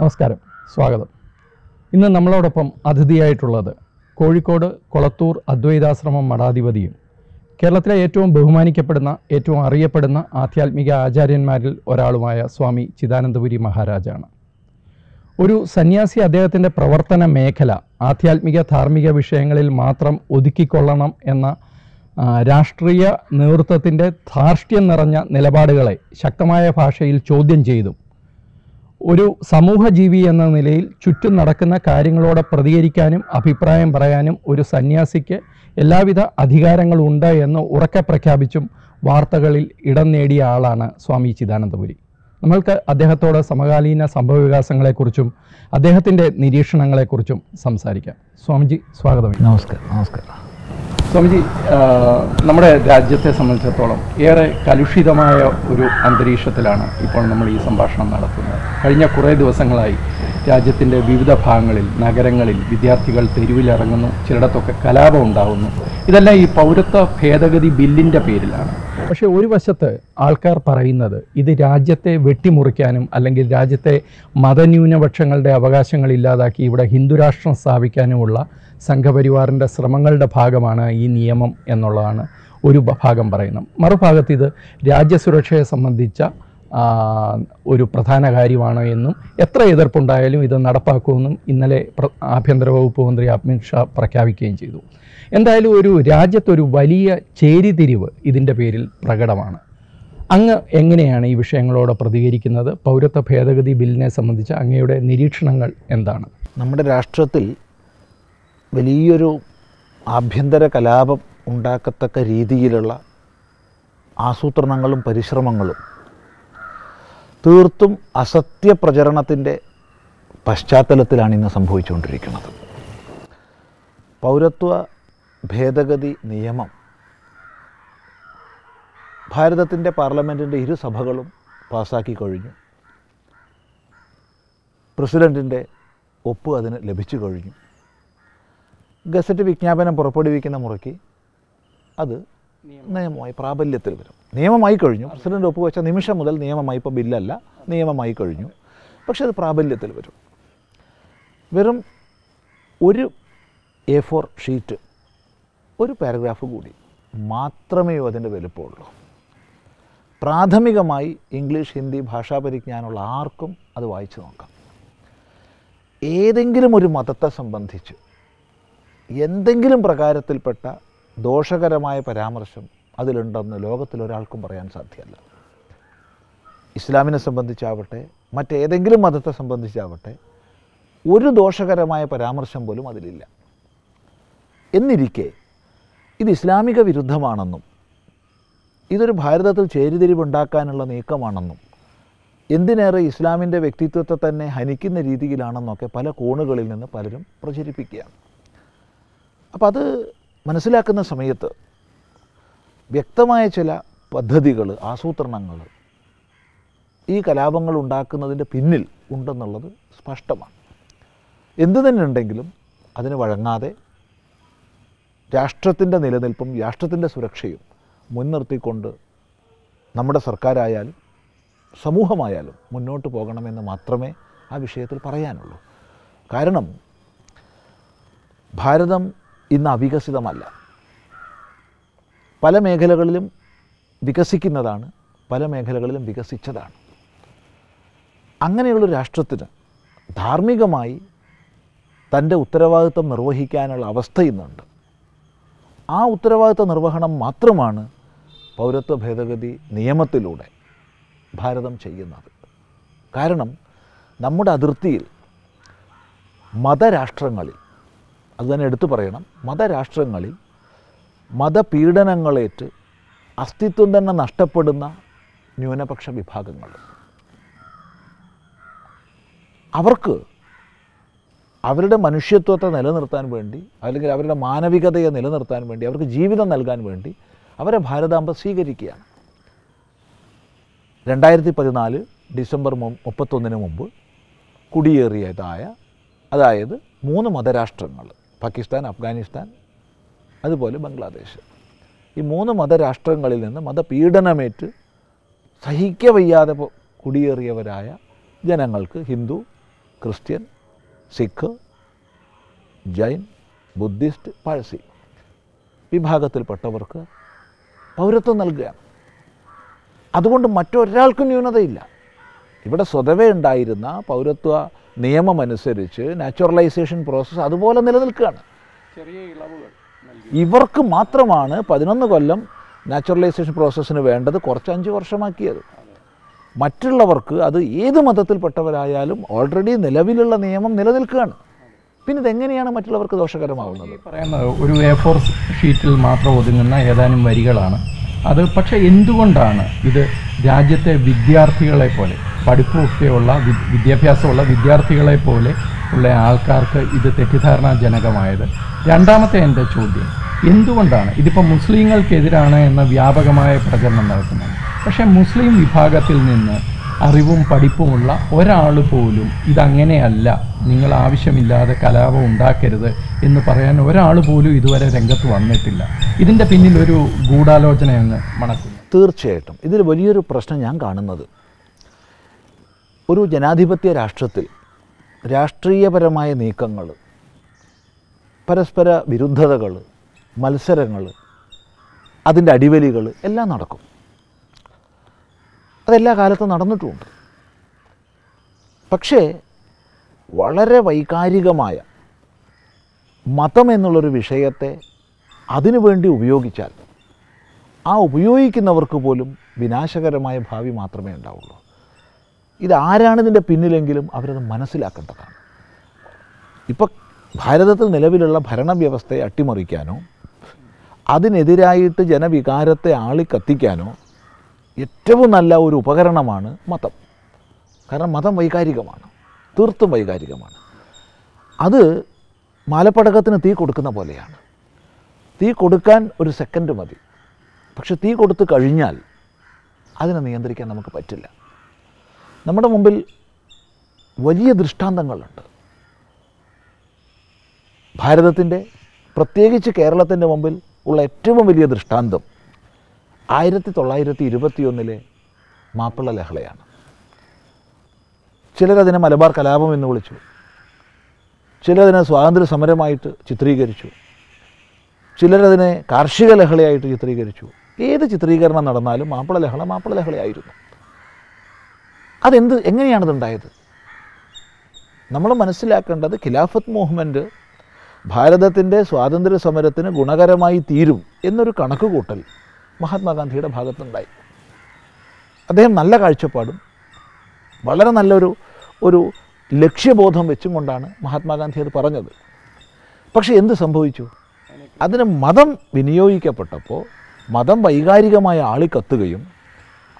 നമസ്കാരം സ്വാഗതം ഇന്ന് നമ്മളോടൊപ്പം അതിഥിയായിട്ടുള്ളത് കോഴിക്കോട് കൊളത്തൂർ അദ്വൈതാശ്രമം മഠാധിപതിയും കേരളത്തിലെ ഏറ്റവും ബഹുമാനിക്കപ്പെടുന്ന ഏറ്റവും അറിയപ്പെടുന്ന ആധ്യാത്മിക ആചാര്യന്മാരിൽ ഒരാളുമായ സ്വാമി ചിദാനന്ദപുരി മഹാരാജാണ് ഒരു സന്യാസി അദ്ദേഹത്തിൻ്റെ പ്രവർത്തന മേഖല ആധ്യാത്മിക ധാർമ്മിക വിഷയങ്ങളിൽ മാത്രം ഒതുക്കിക്കൊള്ളണം എന്ന രാഷ്ട്രീയ നേതൃത്വത്തിൻ്റെ ധാർഷ്ട്യം നിറഞ്ഞ നിലപാടുകളെ ശക്തമായ ഭാഷയിൽ ചോദ്യം ചെയ്തും ഒരു സമൂഹ ജീവി എന്ന നിലയിൽ ചുറ്റും നടക്കുന്ന കാര്യങ്ങളോട് പ്രതികരിക്കാനും അഭിപ്രായം പറയാനും ഒരു സന്യാസിക്ക് എല്ലാവിധ അധികാരങ്ങളുണ്ട് എന്ന് ഉറക്കെ പ്രഖ്യാപിച്ചും വാർത്തകളിൽ ഇടം നേടിയ ആളാണ് സ്വാമി ചിദാനന്ദപുരി നമ്മൾക്ക് അദ്ദേഹത്തോട് സമകാലീന സംഭവ വികാസങ്ങളെക്കുറിച്ചും അദ്ദേഹത്തിൻ്റെ നിരീക്ഷണങ്ങളെക്കുറിച്ചും സംസാരിക്കാം സ്വാമിജി സ്വാഗതം നമസ്കാരം നമസ്കാരം സ്വാമിജി നമ്മുടെ രാജ്യത്തെ സംബന്ധിച്ചിടത്തോളം ഏറെ കലുഷിതമായ ഒരു അന്തരീക്ഷത്തിലാണ് ഇപ്പോൾ നമ്മൾ ഈ സംഭാഷണം നടത്തുന്നത് കഴിഞ്ഞ കുറേ ദിവസങ്ങളായി രാജ്യത്തിൻ്റെ വിവിധ ഭാഗങ്ങളിൽ നഗരങ്ങളിൽ വിദ്യാർത്ഥികൾ തെരുവിലിറങ്ങുന്നു ചിലയിടത്തൊക്കെ കലാപം ഉണ്ടാകുന്നു ഇതെല്ലാം ഈ പൗരത്വ ഭേദഗതി ബില്ലിൻ്റെ പേരിലാണ് പക്ഷേ ഒരു വശത്ത് ആൾക്കാർ പറയുന്നത് ഇത് രാജ്യത്തെ വെട്ടിമുറിക്കാനും അല്ലെങ്കിൽ രാജ്യത്തെ മതന്യൂനപക്ഷങ്ങളുടെ അവകാശങ്ങൾ ഇല്ലാതാക്കി ഇവിടെ ഹിന്ദുരാഷ്ട്രം സ്ഥാപിക്കാനുമുള്ള സംഘപരിവാറിൻ്റെ ശ്രമങ്ങളുടെ ഭാഗമാണ് ഈ നിയമം എന്നുള്ളതാണ് ഒരു ഭാഗം പറയുന്നത് മറുഭാഗത്ത് ഇത് രാജ്യസുരക്ഷയെ സംബന്ധിച്ച ഒരു പ്രധാന കാര്യമാണ് എന്നും എത്ര എതിർപ്പുണ്ടായാലും ഇത് നടപ്പാക്കുമെന്നും ഇന്നലെ ആഭ്യന്തര വകുപ്പ് മന്ത്രി അമിത് ഷാ പ്രഖ്യാപിക്കുകയും ചെയ്തു എന്തായാലും ഒരു രാജ്യത്തൊരു വലിയ ചേരിതിരിവ് ഇതിൻ്റെ പേരിൽ പ്രകടമാണ് അങ്ങ് എങ്ങനെയാണ് ഈ വിഷയങ്ങളോട് പ്രതികരിക്കുന്നത് പൗരത്വ ഭേദഗതി ബില്ലിനെ സംബന്ധിച്ച് അങ്ങയുടെ നിരീക്ഷണങ്ങൾ എന്താണ് നമ്മുടെ രാഷ്ട്രത്തിൽ വലിയൊരു ആഭ്യന്തര കലാപം ഉണ്ടാക്കത്തക്ക രീതിയിലുള്ള ആസൂത്രണങ്ങളും പരിശ്രമങ്ങളും തീർത്തും അസത്യപ്രചരണത്തിൻ്റെ പശ്ചാത്തലത്തിലാണ് ഇന്ന് സംഭവിച്ചുകൊണ്ടിരിക്കുന്നത് പൗരത്വ ഭേദഗതി നിയമം ഭാരതത്തിൻ്റെ പാർലമെൻറ്റിൻ്റെ ഇരു സഭകളും പാസ്സാക്കി പ്രസിഡൻറ്റിൻ്റെ ഒപ്പ് അതിന് ലഭിച്ചു കഴിഞ്ഞു ഗസറ്റ് വിജ്ഞാപനം പുറപ്പെടുവിക്കുന്ന മുറയ്ക്ക് അത് നിയമമായി പ്രാബല്യത്തിൽ വരും നിയമമായി കഴിഞ്ഞു പ്രസിഡന്റ് ഒപ്പുവെച്ച നിമിഷം മുതൽ നിയമമായി ഇപ്പോൾ ബില്ലല്ല നിയമമായി കഴിഞ്ഞു പക്ഷെ അത് പ്രാബല്യത്തിൽ വരും വെറും ഒരു എ ഫോർ ഷീറ്റ് ഒരു പാരഗ്രാഫ് കൂടി മാത്രമേ അതിൻ്റെ വലുപ്പമുള്ളൂ പ്രാഥമികമായി ഇംഗ്ലീഷ് ഹിന്ദി ഭാഷാ പരിജ്ഞാനമുള്ള ആർക്കും അത് വായിച്ചു നോക്കാം ഏതെങ്കിലും ഒരു മതത്തെ സംബന്ധിച്ച് എന്തെങ്കിലും പ്രകാരത്തിൽപ്പെട്ട ദോഷകരമായ പരാമർശം അതിലുണ്ടെന്ന് ലോകത്തിലൊരാൾക്കും പറയാൻ സാധ്യമല്ല ഇസ്ലാമിനെ സംബന്ധിച്ചാവട്ടെ മറ്റേതെങ്കിലും മതത്തെ സംബന്ധിച്ചാവട്ടെ ഒരു ദോഷകരമായ പരാമർശം പോലും അതിലില്ല എന്നിരിക്കെ ഇത് ഇസ്ലാമിക വിരുദ്ധമാണെന്നും ഇതൊരു ഭാരതത്തിൽ ചേരിതിരിവുണ്ടാക്കാനുള്ള നീക്കമാണെന്നും എന്തിനേറെ ഇസ്ലാമിൻ്റെ വ്യക്തിത്വത്തെ തന്നെ ഹനിക്കുന്ന രീതിയിലാണെന്നൊക്കെ പല കോണുകളിൽ നിന്ന് പലരും പ്രചരിപ്പിക്കുകയാണ് അപ്പോൾ അത് മനസ്സിലാക്കുന്ന സമയത്ത് വ്യക്തമായ ചില പദ്ധതികൾ ആസൂത്രണങ്ങൾ ഈ കലാപങ്ങൾ ഉണ്ടാക്കുന്നതിൻ്റെ പിന്നിൽ ഉണ്ടെന്നുള്ളത് സ്പഷ്ടമാണ് എന്തു തന്നെ ഉണ്ടെങ്കിലും അതിന് വഴങ്ങാതെ രാഷ്ട്രത്തിൻ്റെ നിലനിൽപ്പും രാഷ്ട്രത്തിൻ്റെ സുരക്ഷയും മുൻനിർത്തിക്കൊണ്ട് നമ്മുടെ സർക്കാരായാലും സമൂഹമായാലും മുന്നോട്ട് പോകണമെന്ന് മാത്രമേ ആ വിഷയത്തിൽ പറയാനുള്ളൂ കാരണം ഭാരതം ഇന്ന് അവികസിതമല്ല പല മേഖലകളിലും വികസിക്കുന്നതാണ് പല മേഖലകളിലും വികസിച്ചതാണ് അങ്ങനെയുള്ള രാഷ്ട്രത്തിന് ധാർമ്മികമായി തൻ്റെ ഉത്തരവാദിത്വം നിർവഹിക്കാനുള്ള അവസ്ഥ ഇന്നുണ്ട് ആ ഉത്തരവാദിത്വ നിർവഹണം മാത്രമാണ് പൗരത്വ ഭേദഗതി നിയമത്തിലൂടെ ഭാരതം ചെയ്യുന്നത് കാരണം നമ്മുടെ അതിർത്തിയിൽ മതരാഷ്ട്രങ്ങളിൽ അതുതന്നെ എടുത്തു പറയണം മതരാഷ്ട്രങ്ങളിൽ മതപീഡനങ്ങളേറ്റ് അസ്തിത്വം തന്നെ നഷ്ടപ്പെടുന്ന ന്യൂനപക്ഷ വിഭാഗങ്ങൾ അവർക്ക് അവരുടെ മനുഷ്യത്വത്തെ നിലനിർത്താൻ വേണ്ടി അല്ലെങ്കിൽ അവരുടെ മാനവികതയെ നിലനിർത്താൻ വേണ്ടി അവർക്ക് ജീവിതം നൽകാൻ വേണ്ടി അവരെ ഭാരതാംബ സ്വീകരിക്കുകയാണ് രണ്ടായിരത്തി പതിനാല് ഡിസംബർ മുപ്പത്തൊന്നിന് മുമ്പ് കുടിയേറിയതായ അതായത് മൂന്ന് മതരാഷ്ട്രങ്ങൾ പാകിസ്ഥാൻ അഫ്ഗാനിസ്ഥാൻ അതുപോലെ ബംഗ്ലാദേശ് ഈ മൂന്ന് മതരാഷ്ട്രങ്ങളിൽ നിന്ന് മതപീഡനമേറ്റ് സഹിക്ക വയ്യാതെ കുടിയേറിയവരായ ജനങ്ങൾക്ക് ഹിന്ദു ക്രിസ്ത്യൻ സിഖ് ജൈൻ ബുദ്ധിസ്റ്റ് പാഴ്സി വിഭാഗത്തിൽപ്പെട്ടവർക്ക് പൗരത്വം നൽകുകയാണ് അതുകൊണ്ട് മറ്റൊരാൾക്കും ന്യൂനതയില്ല ഇവിടെ സ്വതവേ ഉണ്ടായിരുന്ന പൗരത്വ നിയമമനുസരിച്ച് നാച്ചുറലൈസേഷൻ പ്രോസസ്സ് അതുപോലെ നിലനിൽക്കുകയാണ് ചെറിയ ഇളവുകൾ ഇവർക്ക് മാത്രമാണ് പതിനൊന്ന് കൊല്ലം നാച്ചുറലൈസേഷൻ പ്രോസസ്സിന് വേണ്ടത് കുറച്ച് അഞ്ച് വർഷമാക്കിയത് മറ്റുള്ളവർക്ക് അത് ഏത് മതത്തിൽപ്പെട്ടവരായാലും ഓൾറെഡി നിലവിലുള്ള നിയമം നിലനിൽക്കുകയാണ് പിന്നെ ഇതെങ്ങനെയാണ് മറ്റുള്ളവർക്ക് ദോഷകരമാവുന്നത് ഒരു എ ഫോർ ഷീറ്റിൽ മാത്രം ഒതുങ്ങുന്ന ഏതാനും വരികളാണ് അത് പക്ഷേ എന്തുകൊണ്ടാണ് ഇത് രാജ്യത്തെ വിദ്യാർത്ഥികളെ പോലെ പഠിപ്പൊക്കെയുള്ള വിദ്യാഭ്യാസമുള്ള വിദ്യാർത്ഥികളെ പോലെ ഉള്ള ആൾക്കാർക്ക് ഇത് തെറ്റിദ്ധാരണാജനകമായത് രണ്ടാമത്തെ എൻ്റെ ചോദ്യം എന്തുകൊണ്ടാണ് ഇതിപ്പോൾ മുസ്ലിങ്ങൾക്കെതിരാണ് എന്ന വ്യാപകമായ പ്രചരണം നടക്കുന്നത് പക്ഷേ മുസ്ലിം വിഭാഗത്തിൽ നിന്ന് അറിവും പഠിപ്പുമുള്ള ഒരാൾ പോലും ഇതങ്ങനെയല്ല നിങ്ങൾ ആവശ്യമില്ലാതെ കലാപം ഉണ്ടാക്കരുത് എന്ന് പറയാൻ ഒരാൾ പോലും ഇതുവരെ രംഗത്ത് വന്നിട്ടില്ല ഇതിൻ്റെ പിന്നിൽ ഒരു ഗൂഢാലോചനയെന്ന് മണക്കുന്നു തീർച്ചയായിട്ടും ഇതിൽ വലിയൊരു പ്രശ്നം ഞാൻ കാണുന്നത് ഒരു ജനാധിപത്യ രാഷ്ട്രത്തിൽ രാഷ്ട്രീയപരമായ നീക്കങ്ങൾ പരസ്പര വിരുദ്ധതകൾ മത്സരങ്ങൾ അതിൻ്റെ അടിവലികൾ എല്ലാം നടക്കും അതെല്ലാ കാലത്തും നടന്നിട്ടുമുണ്ട് പക്ഷേ വളരെ വൈകാരികമായ മതം എന്നുള്ളൊരു വിഷയത്തെ അതിനുവേണ്ടി ഉപയോഗിച്ചാൽ ആ ഉപയോഗിക്കുന്നവർക്ക് പോലും വിനാശകരമായ ഭാവി മാത്രമേ ഉണ്ടാവുള്ളൂ ഇതാരാണിതിൻ്റെ പിന്നിലെങ്കിലും അവരത് മനസ്സിലാക്കേണ്ടതാണ് ഇപ്പോൾ ഭാരതത്തിൽ നിലവിലുള്ള ഭരണവ്യവസ്ഥയെ അട്ടിമറിക്കാനോ അതിനെതിരായിട്ട് ജനവികാരത്തെ ആളിക്കത്തിക്കാനോ ഏറ്റവും നല്ല ഒരു ഉപകരണമാണ് മതം കാരണം മതം വൈകാരികമാണ് തീർത്തും വൈകാരികമാണ് അത് മാലപ്പടക്കത്തിന് തീ കൊടുക്കുന്ന പോലെയാണ് തീ കൊടുക്കാൻ ഒരു സെക്കൻഡ് മതി പക്ഷെ തീ കൊടുത്തു കഴിഞ്ഞാൽ അതിനെ നിയന്ത്രിക്കാൻ നമുക്ക് പറ്റില്ല നമ്മുടെ മുമ്പിൽ വലിയ ദൃഷ്ടാന്തങ്ങളുണ്ട് ഭാരതത്തിൻ്റെ പ്രത്യേകിച്ച് കേരളത്തിൻ്റെ മുമ്പിൽ ഉള്ള ഏറ്റവും വലിയ ദൃഷ്ടാന്തം ആയിരത്തി തൊള്ളായിരത്തി ഇരുപത്തിയൊന്നിലെ മാപ്പിള ലഹളയാണ് ചിലരതിനെ മലബാർ കലാപം എന്ന് വിളിച്ചു ചിലരതിനെ സ്വാതന്ത്ര്യ സമരമായിട്ട് ചിത്രീകരിച്ചു ചിലരതിനെ കാർഷിക ലഹളയായിട്ട് ചിത്രീകരിച്ചു ഏത് ചിത്രീകരണം നടന്നാലും മാപ്പിള ലഹള മാപ്പിള ലഹളയായിരുന്നു അതെന്ത് എങ്ങനെയാണിതുണ്ടായത് നമ്മൾ മനസ്സിലാക്കേണ്ടത് ഖിലാഫത്ത് മൂവ്മെൻറ്റ് ഭാരതത്തിൻ്റെ സ്വാതന്ത്ര്യ സമരത്തിന് ഗുണകരമായി തീരും എന്നൊരു കണക്കുകൂട്ടൽ മഹാത്മാഗാന്ധിയുടെ ഭാഗത്തുണ്ടായി അദ്ദേഹം നല്ല കാഴ്ചപ്പാടും വളരെ നല്ലൊരു ഒരു ലക്ഷ്യബോധം വെച്ചും കൊണ്ടാണ് മഹാത്മാഗാന്ധി അത് പറഞ്ഞത് പക്ഷേ എന്ത് സംഭവിച്ചു അതിന് മതം വിനിയോഗിക്കപ്പെട്ടപ്പോൾ മതം വൈകാരികമായ ആളിക്കത്തുകയും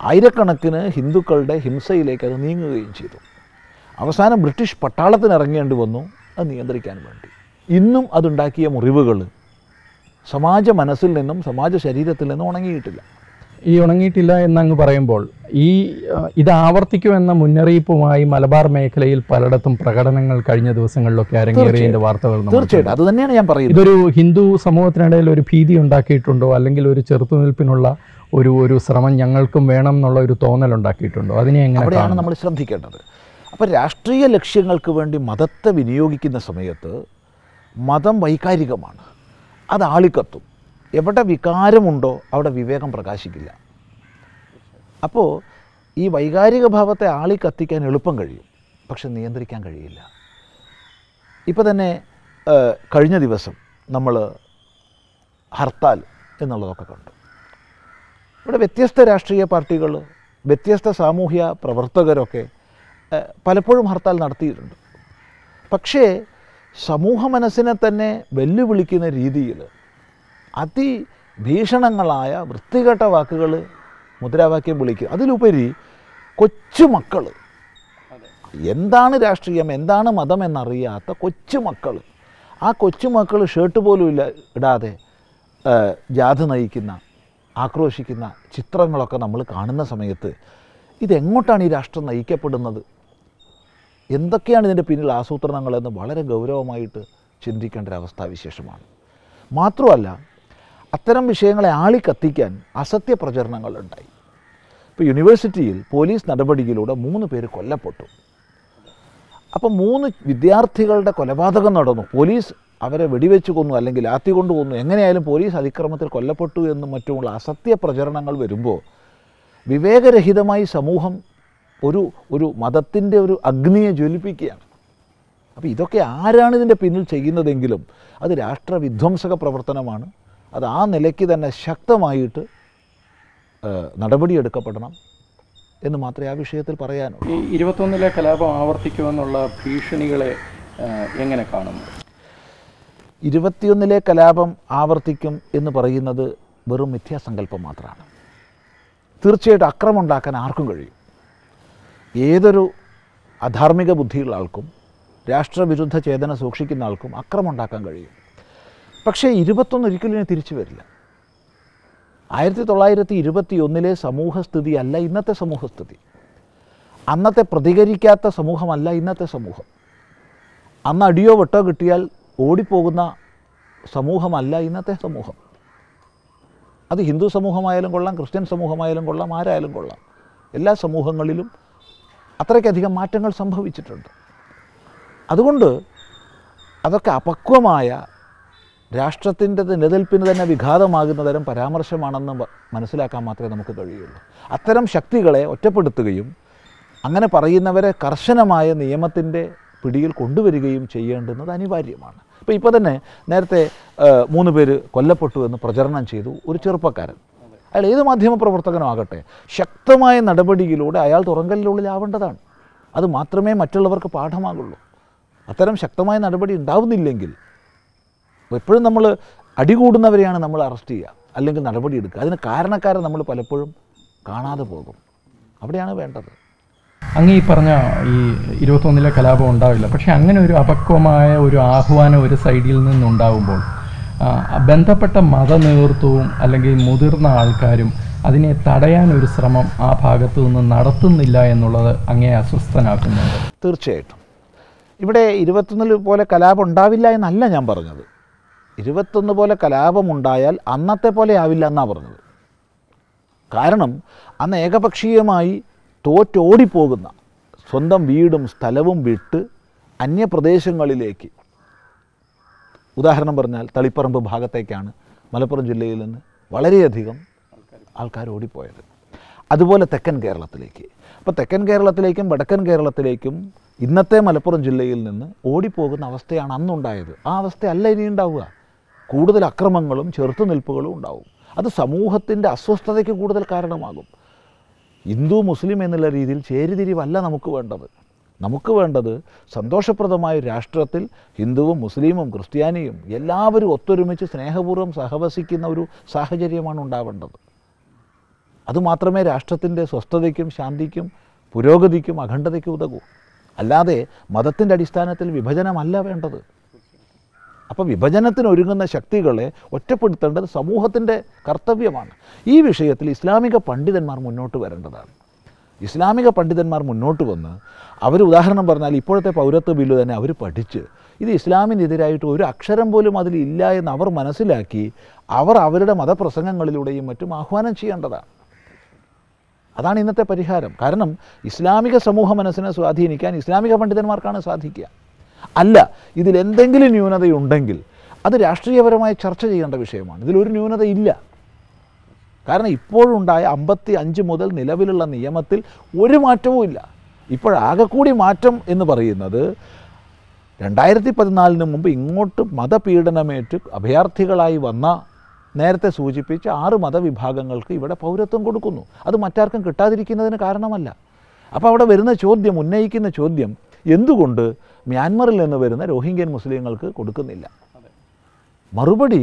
ആയിരക്കണക്കിന് ഹിന്ദുക്കളുടെ ഹിംസയിലേക്ക് അത് നീങ്ങുകയും ചെയ്തു അവസാനം ബ്രിട്ടീഷ് പട്ടാളത്തിന് ഇറങ്ങേണ്ടി വന്നു അത് നിയന്ത്രിക്കാൻ വേണ്ടി ഇന്നും അതുണ്ടാക്കിയ മുറിവുകൾ സമാജ മനസ്സിൽ നിന്നും സമാജ ശരീരത്തിൽ നിന്നും ഉണങ്ങിയിട്ടില്ല ഈ ഉണങ്ങിയിട്ടില്ല എന്നങ്ങ് പറയുമ്പോൾ ഈ ഇത് ആവർത്തിക്കുമെന്ന മുന്നറിയിപ്പുമായി മലബാർ മേഖലയിൽ പലയിടത്തും പ്രകടനങ്ങൾ കഴിഞ്ഞ ദിവസങ്ങളിലൊക്കെ അരങ്ങേറിയതിന്റെ വാർത്തകൾ തീർച്ചയായിട്ടും അത് തന്നെയാണ് ഞാൻ പറയുന്നത് ഇതൊരു ഹിന്ദു സമൂഹത്തിനിടയിൽ ഒരു ഭീതി ഉണ്ടാക്കിയിട്ടുണ്ടോ അല്ലെങ്കിൽ ഒരു ചെറുത്തുനിൽപ്പിനുള്ള ഒരു ഒരു ശ്രമം ഞങ്ങൾക്കും വേണം എന്നുള്ള ഒരു തോന്നൽ ഉണ്ടാക്കിയിട്ടുണ്ടോ അതിനെ എങ്ങനെയാണ് നമ്മൾ ശ്രദ്ധിക്കേണ്ടത് അപ്പോൾ രാഷ്ട്രീയ ലക്ഷ്യങ്ങൾക്ക് വേണ്ടി മതത്തെ വിനിയോഗിക്കുന്ന സമയത്ത് മതം വൈകാരികമാണ് അത് ആളിക്കത്തും എവിടെ വികാരമുണ്ടോ അവിടെ വിവേകം പ്രകാശിക്കില്ല അപ്പോൾ ഈ വൈകാരിക ഭാവത്തെ ആളിക്കത്തിക്കാൻ എളുപ്പം കഴിയും പക്ഷെ നിയന്ത്രിക്കാൻ കഴിയില്ല ഇപ്പോൾ തന്നെ കഴിഞ്ഞ ദിവസം നമ്മൾ ഹർത്താൽ എന്നുള്ളതൊക്കെ കണ്ടു ഇവിടെ വ്യത്യസ്ത രാഷ്ട്രീയ പാർട്ടികൾ വ്യത്യസ്ത സാമൂഹ്യ പ്രവർത്തകരൊക്കെ പലപ്പോഴും ഹർത്താൽ നടത്തിയിട്ടുണ്ട് പക്ഷേ സമൂഹ മനസ്സിനെ തന്നെ വെല്ലുവിളിക്കുന്ന രീതിയിൽ അതിഭീഷണങ്ങളായ വൃത്തികെട്ട വാക്കുകൾ മുദ്രാവാക്യം വിളിക്കുക അതിലുപരി കൊച്ചുമക്കൾ എന്താണ് രാഷ്ട്രീയം എന്താണ് മതം എന്നറിയാത്ത കൊച്ചുമക്കൾ ആ കൊച്ചുമക്കൾ ഷർട്ട് പോലും ഇല്ല ഇടാതെ ജാഥ നയിക്കുന്ന ആക്രോശിക്കുന്ന ചിത്രങ്ങളൊക്കെ നമ്മൾ കാണുന്ന സമയത്ത് ഇതെങ്ങോട്ടാണ് ഈ രാഷ്ട്രം നയിക്കപ്പെടുന്നത് എന്തൊക്കെയാണ് ഇതിൻ്റെ പിന്നിൽ ആസൂത്രണങ്ങൾ എന്ന് വളരെ ഗൗരവമായിട്ട് ചിന്തിക്കേണ്ട ഒരവസ്ഥാ വിശേഷമാണ് മാത്രമല്ല അത്തരം വിഷയങ്ങളെ ആളിക്കത്തിക്കാൻ അസത്യ പ്രചരണങ്ങളുണ്ടായി ഇപ്പോൾ യൂണിവേഴ്സിറ്റിയിൽ പോലീസ് നടപടിയിലൂടെ മൂന്ന് പേര് കൊല്ലപ്പെട്ടു അപ്പോൾ മൂന്ന് വിദ്യാർത്ഥികളുടെ കൊലപാതകം നടന്നു പോലീസ് അവരെ വെടിവെച്ച് കൊന്നു അല്ലെങ്കിൽ ആത്തി കൊണ്ട് കൊന്നു എങ്ങനെയായാലും പോലീസ് അതിക്രമത്തിൽ കൊല്ലപ്പെട്ടു എന്നും മറ്റുമുള്ള അസത്യ പ്രചരണങ്ങൾ വരുമ്പോൾ വിവേകരഹിതമായി സമൂഹം ഒരു ഒരു മതത്തിൻ്റെ ഒരു അഗ്നിയെ ജ്വലിപ്പിക്കുകയാണ് അപ്പോൾ ഇതൊക്കെ ആരാണ് ഇതിൻ്റെ പിന്നിൽ ചെയ്യുന്നതെങ്കിലും അത് രാഷ്ട്രവിധ്വംസക പ്രവർത്തനമാണ് അത് ആ നിലയ്ക്ക് തന്നെ ശക്തമായിട്ട് നടപടിയെടുക്കപ്പെടണം എന്ന് മാത്രമേ ആ വിഷയത്തിൽ പറയാനുള്ളൂ ഈ ഇരുപത്തൊന്നിലെ കലാപം ആവർത്തിക്കുമെന്നുള്ള ഭീഷണികളെ എങ്ങനെ കാണുന്നു ഇരുപത്തിയൊന്നിലെ കലാപം ആവർത്തിക്കും എന്ന് പറയുന്നത് വെറും മിഥ്യാസങ്കല്പം മാത്രമാണ് തീർച്ചയായിട്ടും അക്രമം ഉണ്ടാക്കാൻ ആർക്കും കഴിയും ഏതൊരു അധാർമിക ബുദ്ധിയുള്ള ആൾക്കും രാഷ്ട്രവിരുദ്ധ ചേതന സൂക്ഷിക്കുന്ന ആൾക്കും അക്രമമുണ്ടാക്കാൻ കഴിയും പക്ഷേ ഇരുപത്തൊന്ന് ഒരിക്കലും തിരിച്ചു വരില്ല ആയിരത്തി തൊള്ളായിരത്തി ഇരുപത്തി ഒന്നിലെ സമൂഹസ്ഥിതി അല്ല ഇന്നത്തെ സമൂഹസ്ഥിതി അന്നത്തെ പ്രതികരിക്കാത്ത സമൂഹമല്ല ഇന്നത്തെ സമൂഹം അന്ന് അടിയോ വെട്ടോ കിട്ടിയാൽ ഓടിപ്പോകുന്ന സമൂഹമല്ല ഇന്നത്തെ സമൂഹം അത് ഹിന്ദു സമൂഹമായാലും കൊള്ളാം ക്രിസ്ത്യൻ സമൂഹമായാലും കൊള്ളാം ആരായാലും കൊള്ളാം എല്ലാ സമൂഹങ്ങളിലും അത്രയ്ക്കധികം മാറ്റങ്ങൾ സംഭവിച്ചിട്ടുണ്ട് അതുകൊണ്ട് അതൊക്കെ അപക്വമായ രാഷ്ട്രത്തിൻ്റെ നിലനിൽപ്പിന് തന്നെ വിഘാതമാകുന്ന തരം പരാമർശമാണെന്ന് മനസ്സിലാക്കാൻ മാത്രമേ നമുക്ക് കഴിയുള്ളൂ അത്തരം ശക്തികളെ ഒറ്റപ്പെടുത്തുകയും അങ്ങനെ പറയുന്നവരെ കർശനമായ നിയമത്തിൻ്റെ പിടിയിൽ കൊണ്ടുവരികയും ചെയ്യേണ്ടുന്നത് അനിവാര്യമാണ് ഇപ്പോൾ ഇപ്പോൾ തന്നെ നേരത്തെ മൂന്ന് പേര് കൊല്ലപ്പെട്ടു എന്ന് പ്രചരണം ചെയ്തു ഒരു ചെറുപ്പക്കാരൻ അയാൾ ഏത് മാധ്യമപ്രവർത്തകനോ ആകട്ടെ ശക്തമായ നടപടിയിലൂടെ അയാൾ തുറങ്കലിനുള്ളിലാവേണ്ടതാണ് അത് മാത്രമേ മറ്റുള്ളവർക്ക് പാഠമാകുള്ളൂ അത്തരം ശക്തമായ നടപടി ഉണ്ടാവുന്നില്ലെങ്കിൽ എപ്പോഴും നമ്മൾ അടികൂടുന്നവരെയാണ് നമ്മൾ അറസ്റ്റ് ചെയ്യുക അല്ലെങ്കിൽ നടപടി എടുക്കുക അതിന് കാരണക്കാരെ നമ്മൾ പലപ്പോഴും കാണാതെ പോകും അവിടെയാണ് വേണ്ടത് അങ്ങ് ഈ പറഞ്ഞ ഈ ഇരുപത്തൊന്നിലെ കലാപം ഉണ്ടാവില്ല പക്ഷേ അങ്ങനെ ഒരു അപക്വമായ ഒരു ആഹ്വാനം ഒരു സൈഡിൽ നിന്നുണ്ടാകുമ്പോൾ ബന്ധപ്പെട്ട നേതൃത്വവും അല്ലെങ്കിൽ മുതിർന്ന ആൾക്കാരും അതിനെ തടയാൻ ഒരു ശ്രമം ആ ഭാഗത്തു നിന്ന് നടത്തുന്നില്ല എന്നുള്ളത് അങ്ങേ അസ്വസ്ഥനാക്കുന്നുണ്ട് തീർച്ചയായിട്ടും ഇവിടെ ഇരുപത്തൊന്നിൽ പോലെ കലാപം ഉണ്ടാവില്ല എന്നല്ല ഞാൻ പറഞ്ഞത് ഇരുപത്തൊന്ന് പോലെ ഉണ്ടായാൽ അന്നത്തെ പോലെ ആവില്ല എന്നാണ് പറഞ്ഞത് കാരണം അന്ന് ഏകപക്ഷീയമായി തോറ്റോടിപ്പോകുന്ന സ്വന്തം വീടും സ്ഥലവും വിട്ട് അന്യപ്രദേശങ്ങളിലേക്ക് ഉദാഹരണം പറഞ്ഞാൽ തളിപ്പറമ്പ് ഭാഗത്തേക്കാണ് മലപ്പുറം ജില്ലയിൽ നിന്ന് വളരെയധികം ആൾക്കാർ ഓടിപ്പോയത് അതുപോലെ തെക്കൻ കേരളത്തിലേക്ക് അപ്പോൾ തെക്കൻ കേരളത്തിലേക്കും വടക്കൻ കേരളത്തിലേക്കും ഇന്നത്തെ മലപ്പുറം ജില്ലയിൽ നിന്ന് ഓടിപ്പോകുന്ന അവസ്ഥയാണ് അന്നുണ്ടായത് ആ അവസ്ഥയല്ല ഇനി ഉണ്ടാവുക കൂടുതൽ അക്രമങ്ങളും ചെറുത്തുനിൽപ്പുകളും ഉണ്ടാവും അത് സമൂഹത്തിൻ്റെ അസ്വസ്ഥതയ്ക്ക് കൂടുതൽ കാരണമാകും ഹിന്ദു മുസ്ലിം എന്നുള്ള രീതിയിൽ ചേരിതിരിവല്ല നമുക്ക് വേണ്ടത് നമുക്ക് വേണ്ടത് സന്തോഷപ്രദമായ രാഷ്ട്രത്തിൽ ഹിന്ദുവും മുസ്ലിമും ക്രിസ്ത്യാനിയും എല്ലാവരും ഒത്തൊരുമിച്ച് സ്നേഹപൂർവ്വം സഹവസിക്കുന്ന ഒരു സാഹചര്യമാണ് ഉണ്ടാവേണ്ടത് അതുമാത്രമേ രാഷ്ട്രത്തിൻ്റെ സ്വസ്ഥതയ്ക്കും ശാന്തിക്കും പുരോഗതിക്കും അഖണ്ഡതയ്ക്കും ഉതകൂ അല്ലാതെ മതത്തിൻ്റെ അടിസ്ഥാനത്തിൽ വിഭജനമല്ല വേണ്ടത് അപ്പോൾ വിഭജനത്തിന് ഒരുങ്ങുന്ന ശക്തികളെ ഒറ്റപ്പെടുത്തേണ്ടത് സമൂഹത്തിൻ്റെ കർത്തവ്യമാണ് ഈ വിഷയത്തിൽ ഇസ്ലാമിക പണ്ഡിതന്മാർ മുന്നോട്ട് വരേണ്ടതാണ് ഇസ്ലാമിക പണ്ഡിതന്മാർ മുന്നോട്ട് വന്ന് അവർ ഉദാഹരണം പറഞ്ഞാൽ ഇപ്പോഴത്തെ പൗരത്വ ബില്ല് തന്നെ അവർ പഠിച്ച് ഇത് ഇസ്ലാമിനെതിരായിട്ട് ഒരു അക്ഷരം പോലും അതിലില്ല എന്ന് അവർ മനസ്സിലാക്കി അവർ അവരുടെ മതപ്രസംഗങ്ങളിലൂടെയും മറ്റും ആഹ്വാനം ചെയ്യേണ്ടതാണ് അതാണ് ഇന്നത്തെ പരിഹാരം കാരണം ഇസ്ലാമിക സമൂഹ മനസ്സിനെ സ്വാധീനിക്കാൻ ഇസ്ലാമിക പണ്ഡിതന്മാർക്കാണ് സാധിക്കുക അല്ല ഇതിലെന്തെങ്കിലും ന്യൂനതയുണ്ടെങ്കിൽ അത് രാഷ്ട്രീയപരമായി ചർച്ച ചെയ്യേണ്ട വിഷയമാണ് ഇതിലൊരു ന്യൂനതയില്ല കാരണം ഇപ്പോഴുണ്ടായ അമ്പത്തി അഞ്ച് മുതൽ നിലവിലുള്ള നിയമത്തിൽ ഒരു മാറ്റവും ഇല്ല ഇപ്പോഴാകെക്കൂടി മാറ്റം എന്ന് പറയുന്നത് രണ്ടായിരത്തി പതിനാലിന് മുമ്പ് ഇങ്ങോട്ട് മതപീഡനമേറ്റ് അഭയാർത്ഥികളായി വന്ന നേരത്തെ സൂചിപ്പിച്ച ആറ് മതവിഭാഗങ്ങൾക്ക് ഇവിടെ പൗരത്വം കൊടുക്കുന്നു അത് മറ്റാർക്കും കിട്ടാതിരിക്കുന്നതിന് കാരണമല്ല അപ്പോൾ അവിടെ വരുന്ന ചോദ്യം ഉന്നയിക്കുന്ന ചോദ്യം എന്തുകൊണ്ട് മ്യാൻമറിൽ നിന്ന് വരുന്ന റോഹിംഗ്യൻ മുസ്ലിങ്ങൾക്ക് കൊടുക്കുന്നില്ല മറുപടി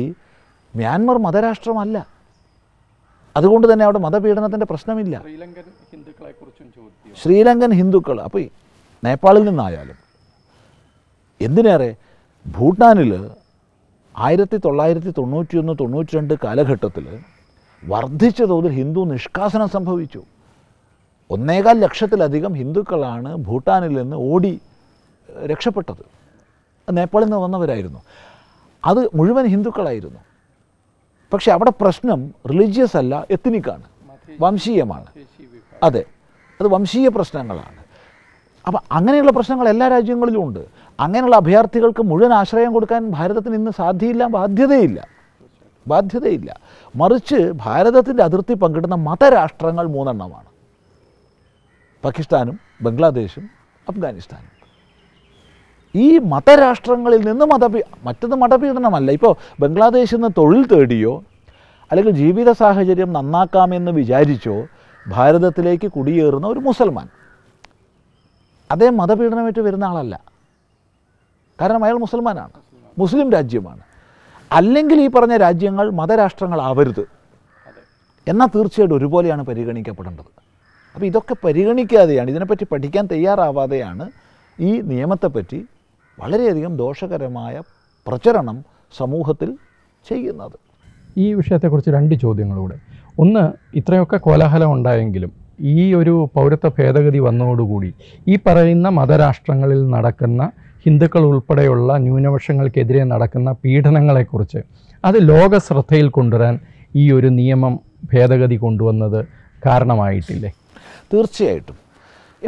മ്യാൻമർ മതരാഷ്ട്രമല്ല അതുകൊണ്ട് തന്നെ അവിടെ മതപീഡനത്തിൻ്റെ പ്രശ്നമില്ല ശ്രീലങ്കൻ ശ്രീലങ്കൻ ഹിന്ദുക്കൾ അപ്പോൾ നേപ്പാളിൽ നിന്നായാലും എന്തിനേറെ ഭൂട്ടാനിൽ ആയിരത്തി തൊള്ളായിരത്തി ഒന്ന് തൊണ്ണൂറ്റി രണ്ട് കാലഘട്ടത്തിൽ വർദ്ധിച്ച തോതിൽ ഹിന്ദു നിഷ്കാസനം സംഭവിച്ചു ഒന്നേകാൽ ലക്ഷത്തിലധികം ഹിന്ദുക്കളാണ് ഭൂട്ടാനിൽ നിന്ന് ഓടി രക്ഷപ്പെട്ടത് നേപ്പാളിൽ നിന്ന് വന്നവരായിരുന്നു അത് മുഴുവൻ ഹിന്ദുക്കളായിരുന്നു പക്ഷെ അവിടെ പ്രശ്നം റിലീജിയസ് അല്ല എത്തിനിക്കാണ് വംശീയമാണ് അതെ അത് വംശീയ പ്രശ്നങ്ങളാണ് അപ്പം അങ്ങനെയുള്ള പ്രശ്നങ്ങൾ എല്ലാ രാജ്യങ്ങളിലും ഉണ്ട് അങ്ങനെയുള്ള അഭയാർത്ഥികൾക്ക് മുഴുവൻ ആശ്രയം കൊടുക്കാൻ ഭാരതത്തിന് ഇന്ന് സാധ്യയില്ല ബാധ്യതയില്ല ബാധ്യതയില്ല മറിച്ച് ഭാരതത്തിൻ്റെ അതിർത്തി പങ്കിടുന്ന മതരാഷ്ട്രങ്ങൾ മൂന്നെണ്ണമാണ് പാകിസ്ഥാനും ബംഗ്ലാദേശും അഫ്ഗാനിസ്ഥാനും ഈ മതരാഷ്ട്രങ്ങളിൽ നിന്ന് മതപീ മറ്റൊന്ന് മതപീഡനമല്ല ഇപ്പോൾ ബംഗ്ലാദേശിൽ നിന്ന് തൊഴിൽ തേടിയോ അല്ലെങ്കിൽ ജീവിത സാഹചര്യം നന്നാക്കാമെന്ന് വിചാരിച്ചോ ഭാരതത്തിലേക്ക് കുടിയേറുന്ന ഒരു മുസൽമാൻ അതേ മതപീഡനമേറ്റ് വരുന്ന ആളല്ല കാരണം അയാൾ മുസൽമാനാണ് മുസ്ലിം രാജ്യമാണ് അല്ലെങ്കിൽ ഈ പറഞ്ഞ രാജ്യങ്ങൾ മതരാഷ്ട്രങ്ങളാവരുത് എന്നാൽ തീർച്ചയായിട്ടും ഒരുപോലെയാണ് പരിഗണിക്കപ്പെടേണ്ടത് അപ്പോൾ ഇതൊക്കെ പരിഗണിക്കാതെയാണ് ഇതിനെപ്പറ്റി പഠിക്കാൻ തയ്യാറാവാതെയാണ് ഈ നിയമത്തെപ്പറ്റി വളരെയധികം ദോഷകരമായ പ്രചരണം സമൂഹത്തിൽ ചെയ്യുന്നത് ഈ വിഷയത്തെക്കുറിച്ച് രണ്ട് ചോദ്യങ്ങളൂടെ ഒന്ന് ഇത്രയൊക്കെ കോലാഹലം ഉണ്ടായെങ്കിലും ഈ ഒരു പൗരത്വ ഭേദഗതി വന്നതോടുകൂടി ഈ പറയുന്ന മതരാഷ്ട്രങ്ങളിൽ നടക്കുന്ന ഹിന്ദുക്കൾ ഉൾപ്പെടെയുള്ള ന്യൂനപക്ഷങ്ങൾക്കെതിരെ നടക്കുന്ന പീഡനങ്ങളെക്കുറിച്ച് അത് ലോക ശ്രദ്ധയിൽ കൊണ്ടുവരാൻ ഈ ഒരു നിയമം ഭേദഗതി കൊണ്ടുവന്നത് കാരണമായിട്ടില്ലേ തീർച്ചയായിട്ടും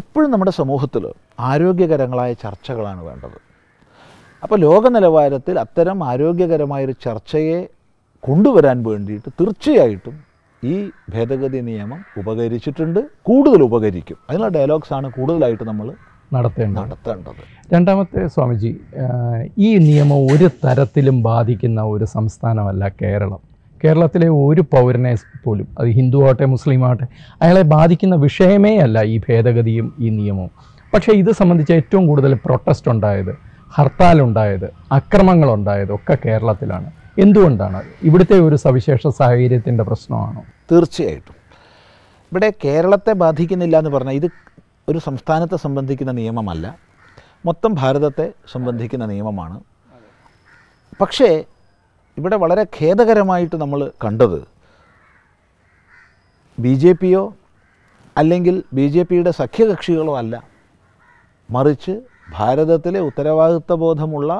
എപ്പോഴും നമ്മുടെ സമൂഹത്തിൽ ആരോഗ്യകരങ്ങളായ ചർച്ചകളാണ് വേണ്ടത് അപ്പോൾ ലോക നിലവാരത്തിൽ അത്തരം ആരോഗ്യകരമായൊരു ചർച്ചയെ കൊണ്ടുവരാൻ വേണ്ടിയിട്ട് തീർച്ചയായിട്ടും ഈ ഭേദഗതി നിയമം ഉപകരിച്ചിട്ടുണ്ട് കൂടുതൽ ഉപകരിക്കും അതിനുള്ള ഡയലോഗ്സ് ആണ് കൂടുതലായിട്ട് നമ്മൾ നടത്തേണ്ടത് നടത്തേണ്ടത് രണ്ടാമത്തെ സ്വാമിജി ഈ നിയമം ഒരു തരത്തിലും ബാധിക്കുന്ന ഒരു സംസ്ഥാനമല്ല കേരളം കേരളത്തിലെ ഒരു പൗരനെ പോലും അത് ഹിന്ദു ആവട്ടെ മുസ്ലിം ആവട്ടെ അയാളെ ബാധിക്കുന്ന വിഷയമേ അല്ല ഈ ഭേദഗതിയും ഈ നിയമവും പക്ഷേ ഇത് സംബന്ധിച്ച് ഏറ്റവും കൂടുതൽ പ്രൊട്ടസ്റ്റ് ഉണ്ടായത് ഹർത്താലുണ്ടായത് അക്രമങ്ങളുണ്ടായത് ഒക്കെ കേരളത്തിലാണ് എന്തുകൊണ്ടാണ് ഇവിടുത്തെ ഒരു സവിശേഷ സാഹചര്യത്തിൻ്റെ പ്രശ്നമാണോ തീർച്ചയായിട്ടും ഇവിടെ കേരളത്തെ ബാധിക്കുന്നില്ല എന്ന് പറഞ്ഞാൽ ഇത് ഒരു സംസ്ഥാനത്തെ സംബന്ധിക്കുന്ന നിയമമല്ല മൊത്തം ഭാരതത്തെ സംബന്ധിക്കുന്ന നിയമമാണ് പക്ഷേ ഇവിടെ വളരെ ഖേദകരമായിട്ട് നമ്മൾ കണ്ടത് ബി ജെ പിയോ അല്ലെങ്കിൽ ബി ജെ പിയുടെ സഖ്യകക്ഷികളോ അല്ല മറിച്ച് ഭാരതത്തിലെ ഉത്തരവാദിത്വ ബോധമുള്ള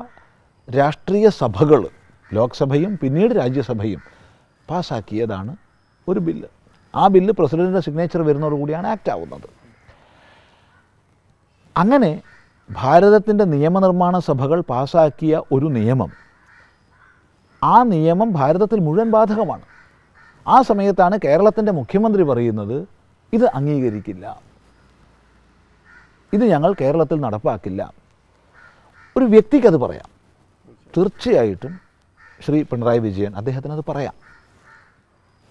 രാഷ്ട്രീയ സഭകൾ ലോക്സഭയും പിന്നീട് രാജ്യസഭയും പാസ്സാക്കിയതാണ് ഒരു ബില്ല് ആ ബില്ല് പ്രസിഡൻറ്റിൻ്റെ സിഗ്നേച്ചർ വരുന്നതോടുകൂടിയാണ് ആക്റ്റ് ആവുന്നത് അങ്ങനെ ഭാരതത്തിൻ്റെ നിയമനിർമ്മാണ സഭകൾ പാസ്സാക്കിയ ഒരു നിയമം ആ നിയമം ഭാരതത്തിൽ മുഴുവൻ ബാധകമാണ് ആ സമയത്താണ് കേരളത്തിൻ്റെ മുഖ്യമന്ത്രി പറയുന്നത് ഇത് അംഗീകരിക്കില്ല ഇത് ഞങ്ങൾ കേരളത്തിൽ നടപ്പാക്കില്ല ഒരു വ്യക്തിക്കത് പറയാം തീർച്ചയായിട്ടും ശ്രീ പിണറായി വിജയൻ അദ്ദേഹത്തിന് അത് പറയാം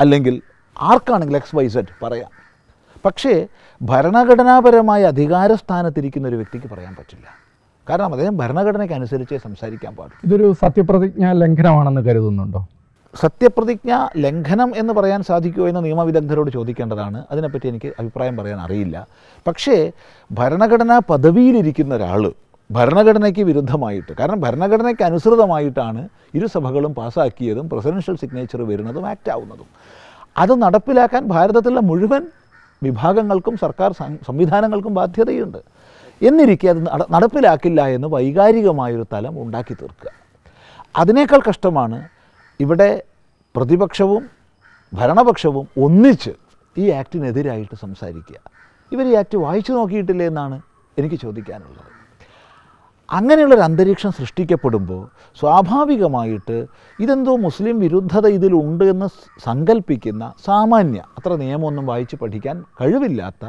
അല്ലെങ്കിൽ ആർക്കാണെങ്കിൽ എക്സ് വൈ സെറ്റ് പറയാം പക്ഷേ ഭരണഘടനാപരമായ അധികാരസ്ഥാനത്തിരിക്കുന്ന ഒരു വ്യക്തിക്ക് പറയാൻ പറ്റില്ല കാരണം അദ്ദേഹം ഭരണഘടനയ്ക്ക് അനുസരിച്ചേ സംസാരിക്കാൻ പാടും ഇതൊരു സത്യപ്രതിജ്ഞാ ലംഘനമാണെന്ന് കരുതുന്നുണ്ടോ സത്യപ്രതിജ്ഞ ലംഘനം എന്ന് പറയാൻ സാധിക്കുമോ എന്ന് നിയമവിദഗ്ധരോട് ചോദിക്കേണ്ടതാണ് അതിനെപ്പറ്റി എനിക്ക് അഭിപ്രായം പറയാൻ അറിയില്ല പക്ഷേ ഭരണഘടനാ പദവിയിലിരിക്കുന്ന ഒരാൾ ഭരണഘടനയ്ക്ക് വിരുദ്ധമായിട്ട് കാരണം ഭരണഘടനയ്ക്ക് അനുസൃതമായിട്ടാണ് ഇരുസഭകളും പാസാക്കിയതും പ്രസിഡൻഷ്യൽ സിഗ്നേച്ചർ വരുന്നതും ആക്റ്റ് ആവുന്നതും അത് നടപ്പിലാക്കാൻ ഭാരതത്തിലെ മുഴുവൻ വിഭാഗങ്ങൾക്കും സർക്കാർ സംവിധാനങ്ങൾക്കും ബാധ്യതയുണ്ട് എന്നിരിക്കെ അത് നടപ്പിലാക്കില്ല എന്ന് വൈകാരികമായൊരു തലം ഉണ്ടാക്കി തീർക്കുക അതിനേക്കാൾ കഷ്ടമാണ് ഇവിടെ പ്രതിപക്ഷവും ഭരണപക്ഷവും ഒന്നിച്ച് ഈ ആക്ടിനെതിരായിട്ട് സംസാരിക്കുക ഇവർ ഈ ആക്ട് വായിച്ചു നോക്കിയിട്ടില്ലേ എന്നാണ് എനിക്ക് ചോദിക്കാനുള്ളത് അങ്ങനെയുള്ളൊരു അന്തരീക്ഷം സൃഷ്ടിക്കപ്പെടുമ്പോൾ സ്വാഭാവികമായിട്ട് ഇതെന്തോ മുസ്ലിം വിരുദ്ധത ഇതിലുണ്ട് എന്ന് സങ്കല്പിക്കുന്ന സാമാന്യ അത്ര നിയമമൊന്നും വായിച്ച് പഠിക്കാൻ കഴിവില്ലാത്ത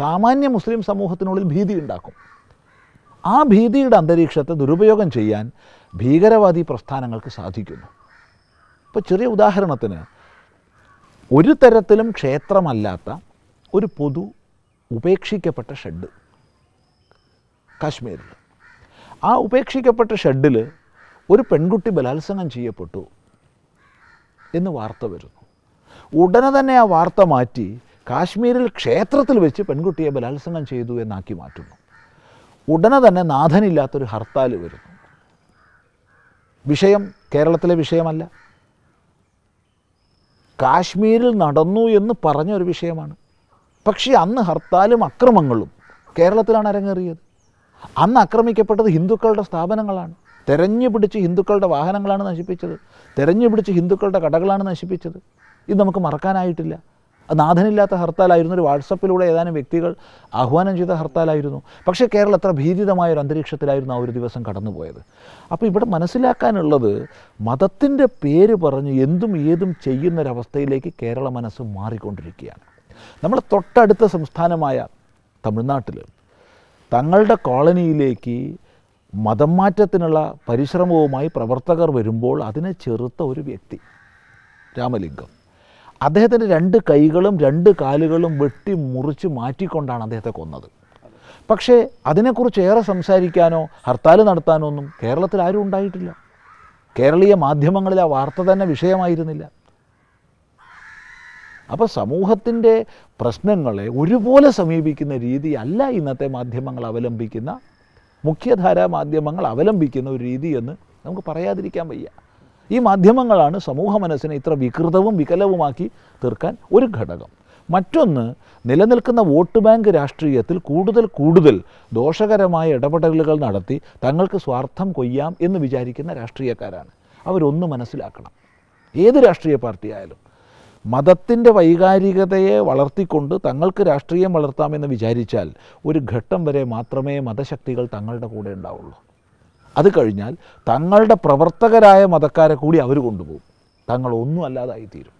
സാമാന്യ മുസ്ലിം സമൂഹത്തിനുള്ളിൽ ഭീതി ഉണ്ടാക്കും ആ ഭീതിയുടെ അന്തരീക്ഷത്തെ ദുരുപയോഗം ചെയ്യാൻ ഭീകരവാദി പ്രസ്ഥാനങ്ങൾക്ക് സാധിക്കുന്നു ഇപ്പോൾ ചെറിയ ഉദാഹരണത്തിന് ഒരു തരത്തിലും ക്ഷേത്രമല്ലാത്ത ഒരു പൊതു ഉപേക്ഷിക്കപ്പെട്ട ഷെഡ് കാശ്മീരിൽ ആ ഉപേക്ഷിക്കപ്പെട്ട ഷെഡിൽ ഒരു പെൺകുട്ടി ബലാത്സംഗം ചെയ്യപ്പെട്ടു എന്ന് വാർത്ത വരുന്നു ഉടനെ തന്നെ ആ വാർത്ത മാറ്റി കാശ്മീരിൽ ക്ഷേത്രത്തിൽ വെച്ച് പെൺകുട്ടിയെ ബലാത്സംഗം ചെയ്തു എന്നാക്കി മാറ്റുന്നു ഉടനെ തന്നെ നാഥനില്ലാത്തൊരു ഹർത്താൽ വരുന്നു വിഷയം കേരളത്തിലെ വിഷയമല്ല കാശ്മീരിൽ നടന്നു എന്ന് പറഞ്ഞ ഒരു വിഷയമാണ് പക്ഷേ അന്ന് ഹർത്താലും അക്രമങ്ങളും കേരളത്തിലാണ് അരങ്ങേറിയത് അന്ന് ആക്രമിക്കപ്പെട്ടത് ഹിന്ദുക്കളുടെ സ്ഥാപനങ്ങളാണ് തെരഞ്ഞു പിടിച്ച് ഹിന്ദുക്കളുടെ വാഹനങ്ങളാണ് നശിപ്പിച്ചത് തെരഞ്ഞു പിടിച്ച് ഹിന്ദുക്കളുടെ കടകളാണ് നശിപ്പിച്ചത് ഇത് നമുക്ക് മറക്കാനായിട്ടില്ല നാഥനില്ലാത്ത ഹർത്താലായിരുന്നു ഒരു വാട്സപ്പിലൂടെ ഏതാനും വ്യക്തികൾ ആഹ്വാനം ചെയ്ത ഹർത്താലായിരുന്നു പക്ഷേ കേരളം അത്ര ഭീതിതമായ ഒരു അന്തരീക്ഷത്തിലായിരുന്നു ആ ഒരു ദിവസം കടന്നുപോയത് അപ്പോൾ ഇവിടെ മനസ്സിലാക്കാനുള്ളത് മതത്തിൻ്റെ പേര് പറഞ്ഞ് എന്തും ഏതും ചെയ്യുന്നൊരവസ്ഥയിലേക്ക് കേരള മനസ്സ് മാറിക്കൊണ്ടിരിക്കുകയാണ് നമ്മുടെ തൊട്ടടുത്ത സംസ്ഥാനമായ തമിഴ്നാട്ടിൽ തങ്ങളുടെ കോളനിയിലേക്ക് മതം മാറ്റത്തിനുള്ള പരിശ്രമവുമായി പ്രവർത്തകർ വരുമ്പോൾ അതിനെ ചെറുത്ത ഒരു വ്യക്തി രാമലിംഗം അദ്ദേഹത്തിൻ്റെ രണ്ട് കൈകളും രണ്ട് കാലുകളും വെട്ടി മുറിച്ച് മാറ്റിക്കൊണ്ടാണ് അദ്ദേഹത്തെ കൊന്നത് പക്ഷേ അതിനെക്കുറിച്ച് ഏറെ സംസാരിക്കാനോ ഹർത്താൽ നടത്താനോ ഒന്നും കേരളത്തിൽ ആരും ഉണ്ടായിട്ടില്ല കേരളീയ മാധ്യമങ്ങളിൽ ആ വാർത്ത തന്നെ വിഷയമായിരുന്നില്ല അപ്പോൾ സമൂഹത്തിൻ്റെ പ്രശ്നങ്ങളെ ഒരുപോലെ സമീപിക്കുന്ന രീതിയല്ല ഇന്നത്തെ മാധ്യമങ്ങൾ അവലംബിക്കുന്ന മുഖ്യധാരാ മാധ്യമങ്ങൾ അവലംബിക്കുന്ന ഒരു രീതി എന്ന് നമുക്ക് പറയാതിരിക്കാൻ വയ്യ ഈ മാധ്യമങ്ങളാണ് സമൂഹ മനസ്സിനെ ഇത്ര വികൃതവും വികലവുമാക്കി തീർക്കാൻ ഒരു ഘടകം മറ്റൊന്ന് നിലനിൽക്കുന്ന വോട്ട് ബാങ്ക് രാഷ്ട്രീയത്തിൽ കൂടുതൽ കൂടുതൽ ദോഷകരമായ ഇടപെടലുകൾ നടത്തി തങ്ങൾക്ക് സ്വാർത്ഥം കൊയ്യാം എന്ന് വിചാരിക്കുന്ന രാഷ്ട്രീയക്കാരാണ് അവരൊന്ന് മനസ്സിലാക്കണം ഏത് രാഷ്ട്രീയ പാർട്ടി ആയാലും മതത്തിൻ്റെ വൈകാരികതയെ വളർത്തിക്കൊണ്ട് തങ്ങൾക്ക് രാഷ്ട്രീയം വളർത്താമെന്ന് വിചാരിച്ചാൽ ഒരു ഘട്ടം വരെ മാത്രമേ മതശക്തികൾ തങ്ങളുടെ കൂടെ ഉണ്ടാവുള്ളൂ അത് കഴിഞ്ഞാൽ തങ്ങളുടെ പ്രവർത്തകരായ മതക്കാരെ കൂടി അവർ കൊണ്ടുപോകും തങ്ങൾ ഒന്നും അല്ലാതായി തീരും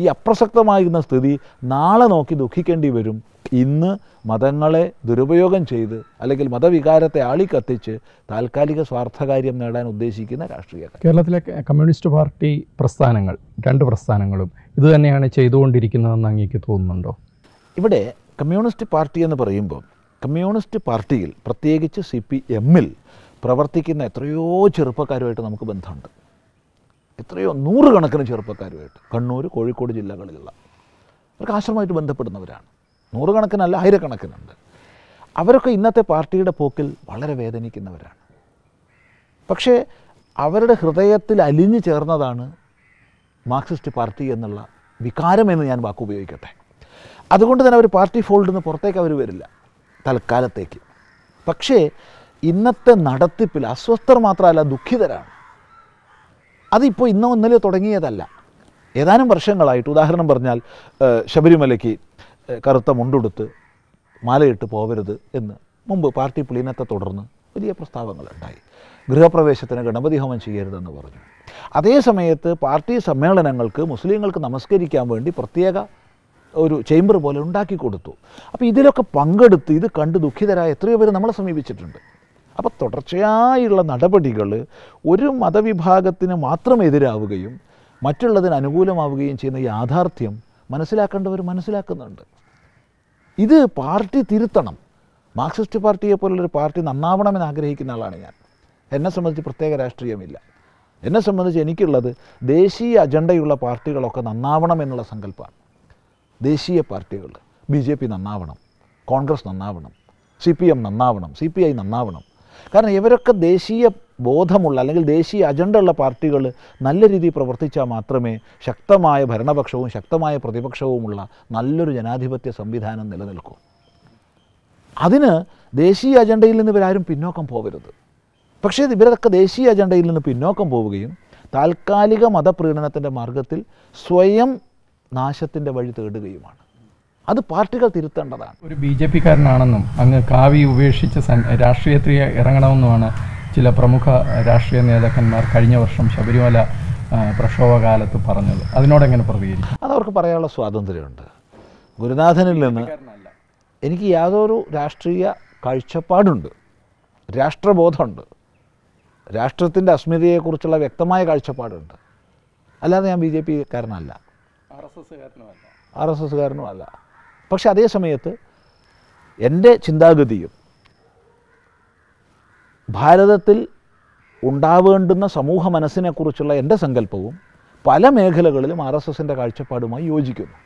ഈ അപ്രസക്തമായിരുന്ന സ്ഥിതി നാളെ നോക്കി ദുഃഖിക്കേണ്ടി വരും ഇന്ന് മതങ്ങളെ ദുരുപയോഗം ചെയ്ത് അല്ലെങ്കിൽ മതവികാരത്തെ ആളിക്കത്തിച്ച് താൽക്കാലിക സ്വാർത്ഥകാര്യം നേടാൻ ഉദ്ദേശിക്കുന്ന രാഷ്ട്രീയ കേരളത്തിലെ കമ്മ്യൂണിസ്റ്റ് പാർട്ടി പ്രസ്ഥാനങ്ങൾ രണ്ട് പ്രസ്ഥാനങ്ങളും ഇത് തന്നെയാണ് ചെയ്തുകൊണ്ടിരിക്കുന്നതെന്ന് അങ്ങേക്ക് തോന്നുന്നുണ്ടോ ഇവിടെ കമ്മ്യൂണിസ്റ്റ് പാർട്ടി എന്ന് പറയുമ്പോൾ കമ്മ്യൂണിസ്റ്റ് പാർട്ടിയിൽ പ്രത്യേകിച്ച് സി പി എമ്മിൽ പ്രവർത്തിക്കുന്ന എത്രയോ ചെറുപ്പക്കാരുമായിട്ട് നമുക്ക് ബന്ധമുണ്ട് എത്രയോ നൂറുകണക്കിന് ചെറുപ്പക്കാരുമായിട്ട് കണ്ണൂർ കോഴിക്കോട് ജില്ലകളിലുള്ള അവർക്ക് ആശ്രമമായിട്ട് ബന്ധപ്പെടുന്നവരാണ് നൂറുകണക്കിനല്ല ആയിരക്കണക്കിനുണ്ട് അവരൊക്കെ ഇന്നത്തെ പാർട്ടിയുടെ പോക്കിൽ വളരെ വേദനിക്കുന്നവരാണ് പക്ഷേ അവരുടെ ഹൃദയത്തിൽ അലിഞ്ഞു ചേർന്നതാണ് മാർക്സിസ്റ്റ് പാർട്ടി എന്നുള്ള വികാരമെന്ന് ഞാൻ വാക്കുപയോഗിക്കട്ടെ അതുകൊണ്ട് തന്നെ അവർ പാർട്ടി ഫോൾഡിൽ നിന്ന് പുറത്തേക്ക് അവർ വരില്ല തൽക്കാലത്തേക്ക് പക്ഷേ ഇന്നത്തെ നടത്തിപ്പിൽ അസ്വസ്ഥർ മാത്രമല്ല ദുഃഖിതരാണ് അതിപ്പോൾ ഇന്നോ ഇന്നലെ തുടങ്ങിയതല്ല ഏതാനും വർഷങ്ങളായിട്ട് ഉദാഹരണം പറഞ്ഞാൽ ശബരിമലയ്ക്ക് കറുത്ത മുണ്ടുടുത്ത് മാലയിട്ട് പോവരുത് എന്ന് മുമ്പ് പാർട്ടി പ്ലീനത്തെ തുടർന്ന് വലിയ പ്രസ്താവങ്ങളുണ്ടായി ഗൃഹപ്രവേശത്തിന് ഗണപതി ഹോമം ചെയ്യരുതെന്ന് പറഞ്ഞു അതേ സമയത്ത് പാർട്ടി സമ്മേളനങ്ങൾക്ക് മുസ്ലിങ്ങൾക്ക് നമസ്കരിക്കാൻ വേണ്ടി പ്രത്യേക ഒരു ചേംബർ പോലെ ഉണ്ടാക്കി കൊടുത്തു അപ്പോൾ ഇതിലൊക്കെ പങ്കെടുത്ത് ഇത് കണ്ട് ദുഃഖിതരായ എത്രയോ പേര് നമ്മളെ സമീപിച്ചിട്ടുണ്ട് അപ്പോൾ തുടർച്ചയായുള്ള നടപടികൾ ഒരു മതവിഭാഗത്തിന് മാത്രം എതിരാവുകയും മറ്റുള്ളതിന് അനുകൂലമാവുകയും ചെയ്യുന്ന യാഥാർത്ഥ്യം മനസ്സിലാക്കേണ്ടവർ മനസ്സിലാക്കുന്നുണ്ട് ഇത് പാർട്ടി തിരുത്തണം മാർക്സിസ്റ്റ് പാർട്ടിയെ പോലുള്ളൊരു പാർട്ടി നന്നാവണമെന്ന് ആഗ്രഹിക്കുന്ന ആളാണ് ഞാൻ എന്നെ സംബന്ധിച്ച് പ്രത്യേക രാഷ്ട്രീയമില്ല എന്നെ സംബന്ധിച്ച് എനിക്കുള്ളത് ദേശീയ അജണ്ടയുള്ള പാർട്ടികളൊക്കെ നന്നാവണം എന്നുള്ള സങ്കല്പമാണ് ദേശീയ പാർട്ടികൾ ബി ജെ പി നന്നാവണം കോൺഗ്രസ് നന്നാവണം സി പി എം നന്നാവണം സി പി ഐ നന്നാവണം കാരണം ഇവരൊക്കെ ദേശീയ ബോധമുള്ള അല്ലെങ്കിൽ ദേശീയ അജണ്ട ഉള്ള പാർട്ടികൾ നല്ല രീതിയിൽ പ്രവർത്തിച്ചാൽ മാത്രമേ ശക്തമായ ഭരണപക്ഷവും ശക്തമായ പ്രതിപക്ഷവുമുള്ള നല്ലൊരു ജനാധിപത്യ സംവിധാനം നിലനിൽക്കൂ അതിന് ദേശീയ അജണ്ടയിൽ നിന്ന് ഇവരാരും പിന്നോക്കം പോകരുത് പക്ഷേ ഇവരൊക്കെ ദേശീയ അജണ്ടയിൽ നിന്ന് പിന്നോക്കം പോവുകയും താൽക്കാലിക മതപ്രീണനത്തിൻ്റെ മാർഗത്തിൽ സ്വയം നാശത്തിൻ്റെ വഴി തേടുകയുമാണ് അത് പാർട്ടികൾ തിരുത്തേണ്ടതാണ് ഒരു ബി ജെ പിക്കാരനാണെന്നും അങ്ങ് കാവി ഉപേക്ഷിച്ച രാഷ്ട്രീയത്തിൽ ഇറങ്ങണമെന്നുമാണ് ചില പ്രമുഖ രാഷ്ട്രീയ നേതാക്കന്മാർ കഴിഞ്ഞ വർഷം ശബരിമല പ്രക്ഷോഭകാലത്ത് പറഞ്ഞത് അതിനോടെങ്ങനെ പ്രതികരിക്കും അതവർക്ക് പറയാനുള്ള സ്വാതന്ത്ര്യമുണ്ട് ഗുരുനാഥനിൽ നിന്ന് എനിക്ക് യാതൊരു രാഷ്ട്രീയ കാഴ്ചപ്പാടുണ്ട് രാഷ്ട്രബോധമുണ്ട് രാഷ്ട്രത്തിൻ്റെ അസ്മിതയെക്കുറിച്ചുള്ള വ്യക്തമായ കാഴ്ചപ്പാടുണ്ട് അല്ലാതെ ഞാൻ ബി ജെ കാരനല്ല ആർ എസ് അല്ല പക്ഷെ അതേ സമയത്ത് എൻ്റെ ചിന്താഗതിയും ഭാരതത്തിൽ ഉണ്ടാവേണ്ടുന്ന സമൂഹ മനസ്സിനെക്കുറിച്ചുള്ള എൻ്റെ സങ്കല്പവും പല മേഖലകളിലും ആർ എസ് എസിൻ്റെ കാഴ്ചപ്പാടുമായി യോജിക്കുന്നു